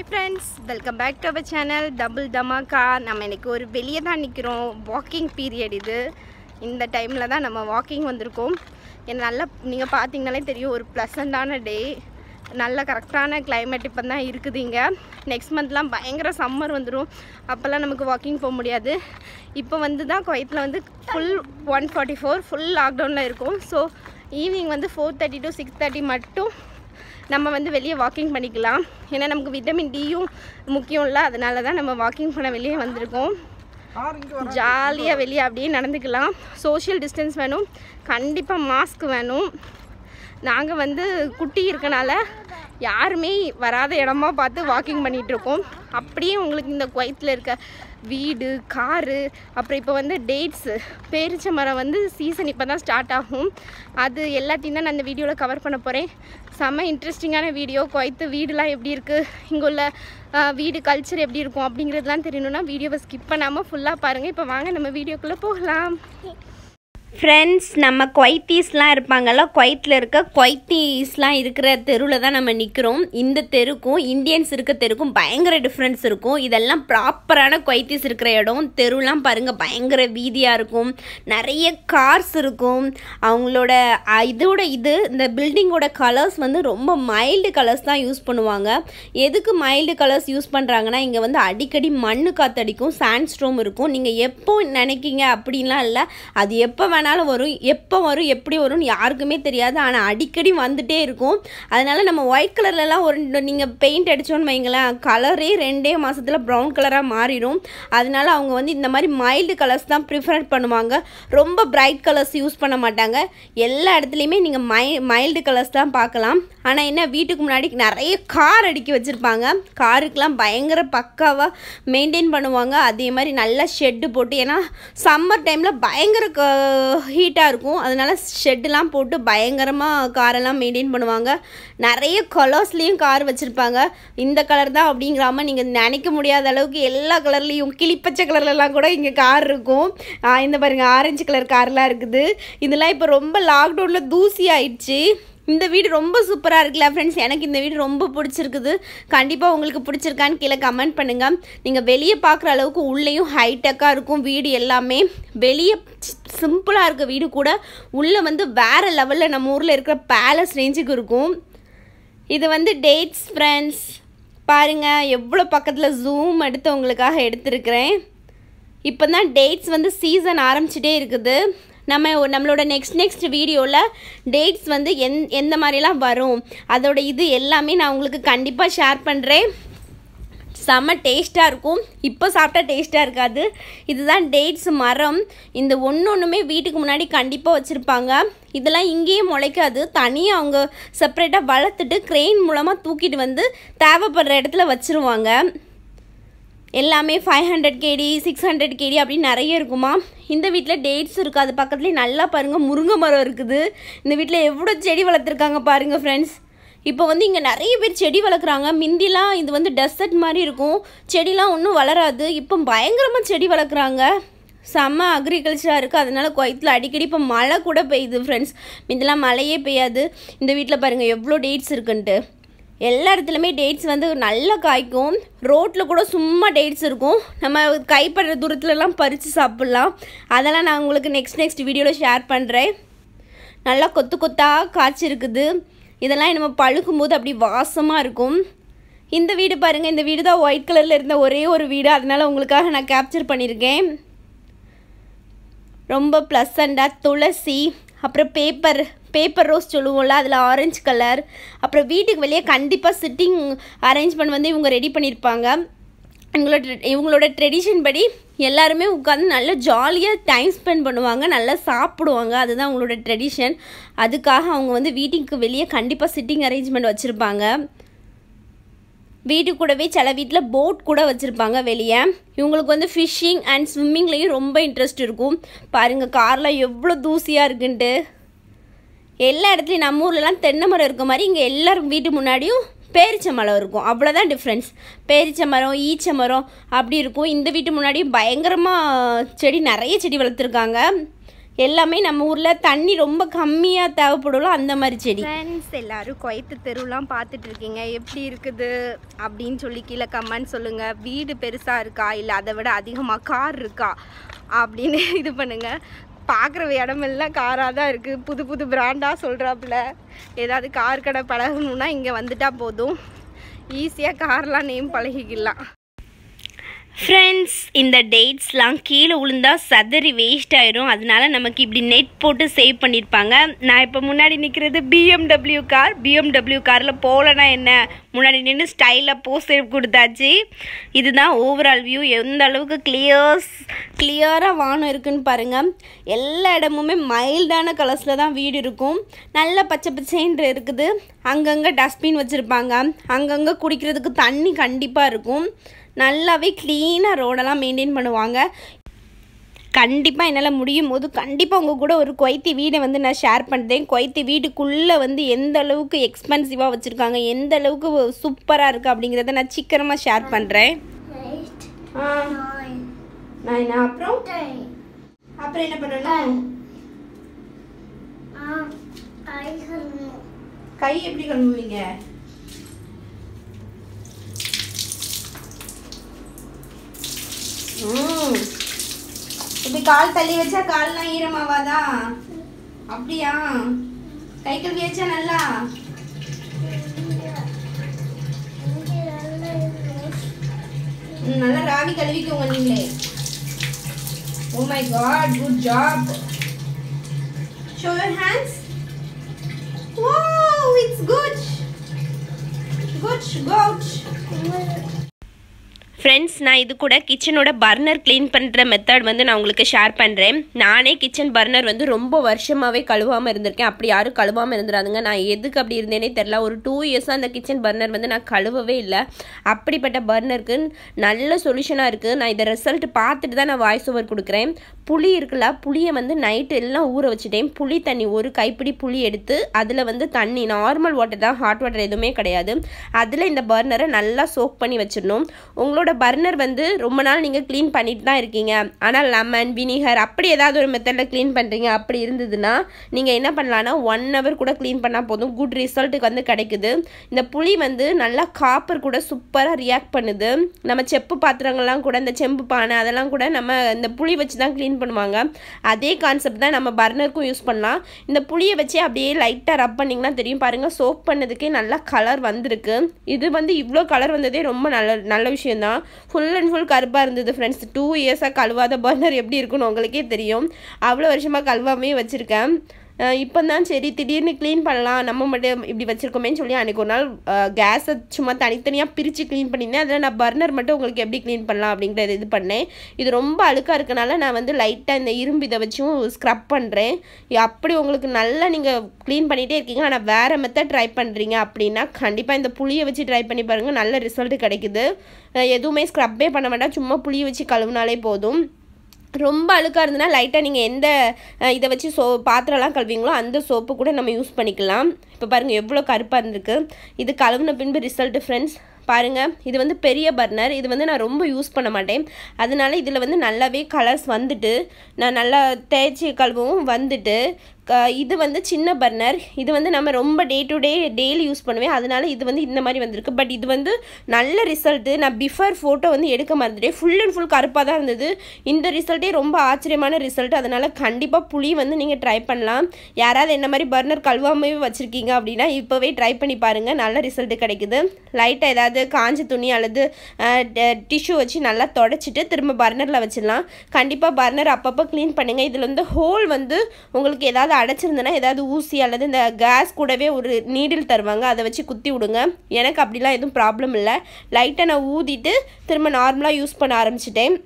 Hi friends welcome back to our channel double தமாக்கா நம்ம இன்றைக்கி ஒரு வெளியே தான் நிற்கிறோம் வாக்கிங் பீரியட் இது இந்த டைமில் தான் நம்ம வாக்கிங் வந்திருக்கோம் என் நல்லா நீங்கள் பார்த்தீங்கனாலே தெரியும் ஒரு ப்ளசண்டான டே நல்ல கரெக்டான கிளைமேட் இப்போ தான் இருக்குது இங்கே நெக்ஸ்ட் மந்த்லாம் பயங்கர சம்மர் வந்துடும் அப்போல்லாம் நமக்கு வாக்கிங் போக முடியாது இப்போ வந்து தான் குவைத்தில் வந்து full one forty four full லாக்டவுனில் இருக்கும் ஸோ ஈவினிங் வந்து four thirty to six thirty மட்டும் நம்ம வந்து வெளியே வாக்கிங் பண்ணிக்கலாம் ஏன்னா நமக்கு விட்டமின் டியும் முக்கியம் இல்லை அதனால தான் நம்ம வாக்கிங் பண்ண வெளியே வந்திருக்கோம் ஜாலியாக வெளியே அப்படியே நடந்துக்கலாம் சோஷியல் டிஸ்டன்ஸ் வேணும் கண்டிப்பாக மாஸ்க் வேணும் நாங்கள் வந்து குட்டி இருக்கனால யாருமே வராத இடமா பார்த்து வாக்கிங் பண்ணிகிட்ருக்கோம் அப்படியே உங்களுக்கு இந்த குவைத்தில் இருக்க வீடு காரு அப்புறம் இப்போ வந்து டேட்ஸு பேரிச்ச மரம் வந்து சீசன் இப்போ தான் ஸ்டார்ட் ஆகும் அது எல்லாத்தையும் தான் நான் வீடியோவில் கவர் பண்ண போகிறேன் செம்ம இன்ட்ரெஸ்டிங்கான வீடியோ குவைத்து வீடுலாம் எப்படி இருக்குது இங்கே உள்ள வீடு கல்ச்சர் எப்படி இருக்கும் அப்படிங்கிறதுலாம் தெரியணும்னா வீடியோவை ஸ்கிப் பண்ணாமல் ஃபுல்லாக பாருங்கள் இப்போ வாங்க நம்ம வீடியோக்குள்ளே போகலாம் ஃப்ரெண்ட்ஸ் நம்ம குவைத்தீஸ்லாம் இருப்பாங்கல்ல குவைத்தில் இருக்க குவைத்தீஸ்லாம் இருக்கிற தெருவில் தான் நம்ம நிற்கிறோம் இந்த தெருக்கும் இந்தியன்ஸ் இருக்க தெருக்கும் பயங்கர டிஃப்ரென்ஸ் இருக்கும் இதெல்லாம் ப்ராப்பரான குவைத்தீஸ் இருக்கிற இடம் தெருலாம் பாருங்கள் பயங்கர வீதியாக இருக்கும் நிறைய கார்ஸ் இருக்கும் அவங்களோட இதோட இது இந்த பில்டிங்கோட கலர்ஸ் வந்து ரொம்ப மைல்டு கலர்ஸ் தான் யூஸ் பண்ணுவாங்க எதுக்கு மைல்டு கலர்ஸ் யூஸ் பண்ணுறாங்கன்னா இங்கே வந்து அடிக்கடி மண்ணு காத்தடிக்கும் சாண்ட் ஸ்ட்ரோம் இருக்கும் நீங்கள் எப்போ நினைக்கிங்க அப்படின்லாம் இல்லை அது எப்போ வேணாலும் வரும் எப்போ வரும் எப்படி வரும்னு யாருக்குமே தெரியாது ஆனால் அடிக்கடி வந்துட்டே இருக்கும் அதனால் நம்ம ஒயிட் கலர்லலாம் ஒரு நீங்கள் பெயிண்ட் அடித்தோன்னு வைங்களேன் கலரே ரெண்டே மாதத்தில் ப்ரௌன் கலராக மாறிடும் அதனால் அவங்க வந்து இந்த மாதிரி மைல்டு கலர்ஸ் தான் ப்ரிஃபர் பண்ணுவாங்க ரொம்ப பிரைட் கலர்ஸ் யூஸ் பண்ண மாட்டாங்க எல்லா இடத்துலையுமே நீங்கள் மை மைல்டு கலர்ஸ் தான் பார்க்கலாம் ஆனால் என்ன வீட்டுக்கு முன்னாடி நிறைய கார் அடிக்க வச்சுருப்பாங்க காருக்கெலாம் பயங்கர பக்காவாக மெயின்டைன் பண்ணுவாங்க அதே மாதிரி நல்லா ஷெட்டு போட்டு ஏன்னா சம்மர் டைமில் பயங்கர ஹீட்டாக இருக்கும் அதனால் ஷெட்டுலாம் போட்டு பயங்கரமாக காரெல்லாம் மெயின்டைன் பண்ணுவாங்க நிறைய கலர்ஸ்லேயும் கார் வச்சுருப்பாங்க இந்த கலர் தான் அப்படிங்கிறாம நீங்கள் நினைக்க முடியாத அளவுக்கு எல்லா கலர்லேயும் கிளிப்பச்சை கலர்லலாம் கூட இங்கே கார் இருக்கும் இந்த பாருங்கள் ஆரஞ்சு கலர் கார்லாம் இருக்குது இதெல்லாம் இப்போ ரொம்ப லாக்டவுனில் தூசி ஆயிடுச்சு இந்த வீடு ரொம்ப சூப்பராக இருக்குல்ல ஃப்ரெண்ட்ஸ் எனக்கு இந்த வீடு ரொம்ப பிடிச்சிருக்குது கண்டிப்பாக உங்களுக்கு பிடிச்சிருக்கான்னு கீழே கமெண்ட் பண்ணுங்கள் நீங்கள் வெளியே பார்க்குற அளவுக்கு உள்ளேயும் ஹைடெக்காக இருக்கும் வீடு எல்லாமே வெளியே சிம்பிளாக இருக்க வீடு கூட உள்ளே வந்து வேறு லெவலில் நம்ம ஊரில் இருக்கிற பேலஸ் ரேஞ்சுக்கு இருக்கும் இது வந்து டேட்ஸ் ஃப்ரெண்ட்ஸ் பாருங்கள் எவ்வளோ பக்கத்தில் ஜூம் எடுத்து உங்களுக்காக எடுத்திருக்கிறேன் இப்போ தான் டேட்ஸ் வந்து சீசன் ஆரம்பிச்சிட்டே இருக்குது நம்ம நம்மளோட நெக்ஸ்ட் நெக்ஸ்ட் வீடியோவில் டேட்ஸ் வந்து எந் எந்த மாதிரிலாம் வரும் அதோட இது எல்லாமே நான் உங்களுக்கு கண்டிப்பாக ஷேர் பண்ணுறேன் செம்ம டேஸ்ட்டாக இருக்கும் இப்போ சாப்பிட்டா டேஸ்ட்டாக இருக்காது இதுதான் டேட்ஸ் மரம் இந்த ஒன்று ஒன்றுமே வீட்டுக்கு முன்னாடி கண்டிப்பாக வச்சுருப்பாங்க இதெல்லாம் இங்கேயே முளைக்காது தனியாக அவங்க செப்பரேட்டாக வளர்த்துட்டு க்ரெயின் மூலமாக தூக்கிட்டு வந்து தேவைப்படுற இடத்துல வச்சுருவாங்க எல்லாமே five hundred KD six hundred KD அப்படின்னு நிறைய இருக்குமா இந்த வீட்டில் டேட்ஸ் இருக்குது அது பக்கத்துலேயே நல்லா பாருங்கள் முருங்கை மரம் இருக்குது இந்த வீட்டில் எவ்வளோ செடி வளர்த்துருக்காங்க பாருங்கள் ஃப்ரெண்ட்ஸ் இப்போ வந்து இங்கே நிறைய பேர் செடி வளர்க்குறாங்க மிந்திலாம் இது வந்து டெசர்ட் மாதிரி இருக்கும் செடிலாம் ஒன்றும் வளராது இப்போ பயங்கரமாக செடி வளர்க்குறாங்க செம்ம அக்ரிகல்ச்சராக இருக்குது அதனால் குயத்தில் அடிக்கடி இப்போ மழை கூட பெய்யுது ஃப்ரெண்ட்ஸ் மிந்திலாம் மழையே பெய்யாது இந்த வீட்டில் பாருங்கள் எவ்வளோ டேட்ஸ் இருக்குன்ட்டு எல்லா இடத்துலையுமே டேட்ஸ் வந்து நல்லா காய்க்கும் ரோட்டில் கூட சும்மா டேட்ஸ் இருக்கும் நம்ம கைப்படுற தூரத்துலலாம் பறித்து சாப்பிட்லாம் அதெல்லாம் நான் உங்களுக்கு நெக்ஸ்ட் நெக்ஸ்ட் வீடியோவில் ஷேர் பண்ணுறேன் நல்லா கொத்து கொத்தாக காய்ச்சிருக்குது இதெல்லாம் நம்ம போது அப்படி வாசமாக இருக்கும் இந்த வீடு பாருங்கள் இந்த வீடு தான் ஒயிட் கலரில் இருந்த ஒரே ஒரு வீடு அதனால் உங்களுக்காக நான் கேப்சர் பண்ணியிருக்கேன் ரொம்ப ப்ளசண்டாக துளசி அப்புறம் பேப்பர் பேப்பர் ரோஸ் சொல்லுவோம்ல அதில் ஆரஞ்சு கலர் அப்புறம் வீட்டுக்கு வெளியே கண்டிப்பாக சிட்டிங் அரேஞ்ச்மெண்ட் வந்து இவங்க ரெடி பண்ணியிருப்பாங்க இவங்களோட இவங்களோட ட்ரெடிஷன் படி எல்லாருமே உட்காந்து நல்லா ஜாலியாக டைம் ஸ்பெண்ட் பண்ணுவாங்க நல்லா சாப்பிடுவாங்க அதுதான் அவங்களோட ட்ரெடிஷன் அதுக்காக அவங்க வந்து வீட்டுக்கு வெளியே கண்டிப்பாக சிட்டிங் அரேஞ்ச்மெண்ட் வச்சுருப்பாங்க வீட்டு கூடவே சில வீட்டில் போட் கூட வச்சுருப்பாங்க வெளியே இவங்களுக்கு வந்து ஃபிஷ்ஷிங் அண்ட் ஸ்விம்மிங்லேயும் ரொம்ப இன்ட்ரெஸ்ட் இருக்கும் பாருங்கள் காரில் எவ்வளோ தூசியாக இருக்குன்ட்டு எல்லா இடத்துலையும் நம்ம ஊர்லலாம் தென்னை மரம் இருக்க மாதிரி இங்கே எல்லோரும் வீட்டு முன்னாடியும் பேரிச்சை மரம் இருக்கும் அவ்வளோதான் டிஃப்ரென்ஸ் பேரிச்சை மரம் ஈச்சை மரம் அப்படி இருக்கும் இந்த வீட்டு முன்னாடியும் பயங்கரமாக செடி நிறைய செடி வளர்த்துருக்காங்க எல்லாமே நம்ம ஊரில் தண்ணி ரொம்ப கம்மியாக தேவைப்படலாம் அந்த மாதிரி செடி ஃப்ரெண்ட்ஸ் எல்லோரும் குவைத்து தெருவெலாம் பார்த்துட்டு இருக்கீங்க எப்படி இருக்குது அப்படின்னு சொல்லி கீழே கமெண்ட் சொல்லுங்கள் வீடு பெருசாக இருக்கா இல்லை அதை விட அதிகமாக கார் இருக்கா அப்படின்னு இது பண்ணுங்கள் பார்க்குற இடமெல்லாம் காராக தான் இருக்குது புது புது பிராண்டாக சொல்கிறாப்புல ஏதாவது கார் கடை பழகணுன்னா இங்கே வந்துட்டால் போதும் ஈஸியாக கார்லாம் நேம் பழகிக்கலாம் ஃப்ரெண்ட்ஸ் இந்த டேட்ஸ்லாம் கீழே விழுந்தால் சதறி வேஸ்ட் ஆயிரும் அதனால நமக்கு இப்படி நெட் போட்டு சேவ் பண்ணியிருப்பாங்க நான் இப்போ முன்னாடி நிற்கிறது பிஎம்டபிள்யூ கார் பிஎம்டபிள்யூ காரில் போகலன்னா என்ன முன்னாடி நின்று ஸ்டைலாக போஸ்ட் கொடுத்தாச்சு இதுதான் ஓவரால் வியூ எந்த அளவுக்கு கிளியர்ஸ் கிளியராக வானம் இருக்குதுன்னு பாருங்கள் எல்லா இடமுமே மைல்டான கலர்ஸில் தான் வீடு இருக்கும் நல்ல பச்சை பச்சைன்ற இருக்குது அங்கங்கே டஸ்ட்பின் வச்சுருப்பாங்க அங்கங்கே குடிக்கிறதுக்கு தண்ணி கண்டிப்பாக இருக்கும் நல்லாவே க்ளீனாக ரோடெல்லாம் மெயின்டைன் பண்ணுவாங்க கண்டிப்பாக என்னால் முடியும் போது கண்டிப்பாக உங்கள் கூட ஒரு கொய்த்தி வீடை வந்து நான் ஷேர் பண்ணுறேன் கொய்த்தி வீட்டுக்குள்ளே வந்து எந்த அளவுக்கு எக்ஸ்பென்சிவாக வச்சுருக்காங்க எந்த அளவுக்கு சூப்பராக இருக்குது அப்படிங்கிறத நான் சீக்கிரமாக ஷேர் பண்ணுறேன் அப்புறம் அப்புறம் என்ன பண்ணணும் கை எப்படி கழுவுவீங்க இப்படி கால் தள்ளி வச்சா கால்லாம் ஈரமாவாதா அப்படியா கை கழுவி வச்சா நல்லா நல்லா ராகி கழுவிக்கோங்க நீங்களே oh my God good job show your hands Gold. Friends நான் இது கூட கிச்சனோட பர்னர் க்ளீன் பண்ணுற மெத்தட் வந்து நான் உங்களுக்கு ஷேர் பண்ணுறேன் நானே கிச்சன் பர்னர் வந்து ரொம்ப வருஷமாகவே கழுவாமல் இருந்திருக்கேன் அப்படி யாரும் கழுவாமல் இருந்துடாதுங்க நான் எதுக்கு அப்படி இருந்தேனே தெரில ஒரு டூ இயர்ஸாக அந்த கிச்சன் பர்னர் வந்து நான் கழுவவே இல்லை அப்படிப்பட்ட பர்னருக்கு நல்ல சொல்யூஷனாக இருக்குது நான் இதை ரிசல்ட் பார்த்துட்டு தான் நான் வாய்ஸ் ஓவர் கொடுக்குறேன் புளி இருக்குல்ல புளியை வந்து நைட்டு எல்லாம் ஊற வச்சுட்டேன் புளி தண்ணி ஒரு கைப்பிடி புளி எடுத்து அதில் வந்து தண்ணி நார்மல் வாட்டர் தான் ஹாட் வாட்டர் எதுவுமே கிடையாது அதில் இந்த பர்னரை நல்லா சோக் பண்ணி வச்சிடணும் உங்களோட உங்களோட பர்னர் வந்து ரொம்ப நாள் நீங்கள் க்ளீன் பண்ணிட்டு தான் இருக்கீங்க ஆனால் லெமன் வினிகர் அப்படி ஏதாவது ஒரு மெத்தடில் க்ளீன் பண்ணுறீங்க அப்படி இருந்ததுன்னா நீங்கள் என்ன பண்ணலான்னா ஒன் ஹவர் கூட க்ளீன் பண்ணால் போதும் குட் ரிசல்ட்டுக்கு வந்து கிடைக்குது இந்த புளி வந்து நல்லா காப்பர் கூட சூப்பராக ரியாக்ட் பண்ணுது நம்ம செப்பு பாத்திரங்கள்லாம் கூட இந்த செம்பு பானை அதெல்லாம் கூட நம்ம இந்த புளி வச்சு தான் க்ளீன் பண்ணுவாங்க அதே கான்செப்ட் தான் நம்ம பர்னருக்கும் யூஸ் பண்ணலாம் இந்த புளியை வச்சு அப்படியே லைட்டாக ரப் பண்ணிங்கன்னா தெரியும் பாருங்கள் சோப் பண்ணதுக்கே நல்லா கலர் வந்திருக்கு இது வந்து இவ்வளோ கலர் வந்ததே ரொம்ப நல்ல நல்ல விஷயந்தான் ஃபுல் அண்ட் ஃபுல் கருப்பாக இருந்தது ஃப்ரெண்ட்ஸ் டூ இயர்ஸாக கழுவாத பர்னர் எப்படி இருக்குன்னு உங்களுக்கே தெரியும் அவ்வளோ வருஷமாக கழுவாமே வச்சுருக்கேன் இப்போ தான் சரி திடீர்னு க்ளீன் பண்ணலாம் நம்ம மட்டும் இப்படி வச்சுருக்கோமேன்னு சொல்லி அன்றைக்கி ஒரு நாள் கேஸை சும்மா தனித்தனியாக பிரித்து க்ளீன் பண்ணியிருந்தேன் அதில் நான் பர்னர் மட்டும் உங்களுக்கு எப்படி க்ளீன் பண்ணலாம் அப்படிங்கிறத இது பண்ணேன் இது ரொம்ப அழுக்காக இருக்கனால நான் வந்து லைட்டாக இந்த இரும்பு இதை வச்சும் ஸ்க்ரப் பண்ணுறேன் அப்படி உங்களுக்கு நல்லா நீங்கள் க்ளீன் பண்ணிகிட்டே இருக்கீங்க ஆனால் வேறு மெத்தட் ட்ரை பண்ணுறீங்க அப்படின்னா கண்டிப்பாக இந்த புளியை வச்சு ட்ரை பண்ணி பாருங்கள் நல்ல ரிசல்ட் கிடைக்குது எதுவுமே ஸ்க்ரப்பே பண்ண வேண்டாம் சும்மா புளியை வச்சு கழுவினாலே போதும் ரொம்ப அழுக்காக இருந்ததுன்னா லைட்டாக நீங்கள் எந்த இதை வச்சு சோ பாத்திரம்லாம் கழுவிங்களோ அந்த சோப்பு கூட நம்ம யூஸ் பண்ணிக்கலாம் இப்போ பாருங்கள் எவ்வளோ கருப்பாக இருந்திருக்கு இது கழுவின பின்பு ரிசல்ட்டு ஃப்ரெண்ட்ஸ் பாருங்கள் இது வந்து பெரிய பர்னர் இது வந்து நான் ரொம்ப யூஸ் பண்ண மாட்டேன் அதனால இதில் வந்து நல்லாவே கலர்ஸ் வந்துட்டு நான் நல்லா தேய்ச்சி கழுவும் வந்துட்டு இது வந்து சின்ன பர்னர் இது வந்து நம்ம ரொம்ப day to day daily use பண்ணுவேன் அதனால் இது வந்து இந்த மாதிரி வந்திருக்கு பட் இது வந்து நல்ல ரிசல்ட்டு நான் பிஃபோர் ஃபோட்டோ வந்து எடுக்க மறந்துட்டேன் ஃபுல் அண்ட் ஃபுல் கருப்பாக தான் இருந்தது இந்த ரிசல்ட்டே ரொம்ப ஆச்சரியமான ரிசல்ட் அதனால் கண்டிப்பாக புளி வந்து நீங்கள் ட்ரை பண்ணலாம் யாராவது என்ன மாதிரி பர்னர் கழுவாமே வச்சுருக்கீங்க அப்படின்னா இப்போவே ட்ரை பண்ணி பாருங்கள் நல்ல ரிசல்ட்டு கிடைக்குது லைட்டாக ஏதாவது காஞ்ச துணி அல்லது டிஷ்யூ வச்சு நல்லா தொடச்சிட்டு திரும்ப பர்னரில் வச்சிடலாம் கண்டிப்பாக பர்னர் அப்பப்போ க்ளீன் பண்ணுங்கள் இதில் வந்து ஹோல் வந்து உங்களுக்கு ஏதாவது அடைச்சிருந்தேன்னா ஏதாவது ஊசி அல்லது இந்த கேஸ் கூடவே ஒரு நீடில் தருவாங்க அதை வச்சு குத்தி விடுங்க எனக்கு அப்படிலாம் எதுவும் ப்ராப்ளம் இல்லை லைட்டை நான் ஊதிட்டு திரும்ப நார்மலாக யூஸ் பண்ண ஆரம்பிச்சிட்டேன்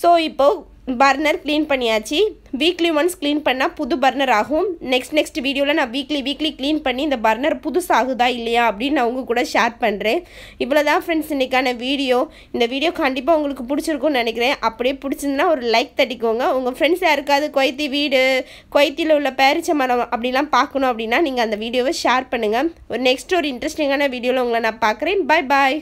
ஸோ இப்போது பர்னர் க்ளீன் பண்ணியாச்சு வீக்லி ஒன்ஸ் க்ளீன் பண்ணால் புது பர்னர் ஆகும் நெக்ஸ்ட் நெக்ஸ்ட் வீடியோவில் நான் வீக்லி வீக்லி க்ளீன் பண்ணி இந்த பர்னர் புதுசாகுதா இல்லையா அப்படின்னு நான் உங்கள் கூட ஷேர் பண்ணுறேன் இவ்வளோ தான் ஃப்ரெண்ட்ஸ் இன்றைக்கான வீடியோ இந்த வீடியோ கண்டிப்பாக உங்களுக்கு பிடிச்சிருக்கும்னு நினைக்கிறேன் அப்படியே பிடிச்சிருந்தா ஒரு லைக் தட்டிக்கோங்க உங்கள் ஃப்ரெண்ட்ஸ் யாருக்காவது கொய்த்தி வீடு கொய்த்தியில் உள்ள பேரிச்ச மரம் அப்படிலாம் பார்க்கணும் அப்படின்னா நீங்கள் அந்த வீடியோவை ஷேர் பண்ணுங்கள் ஒரு நெக்ஸ்ட் ஒரு இன்ட்ரெஸ்டிங்கான வீடியோவில் உங்களை நான் பார்க்குறேன் பாய் பாய்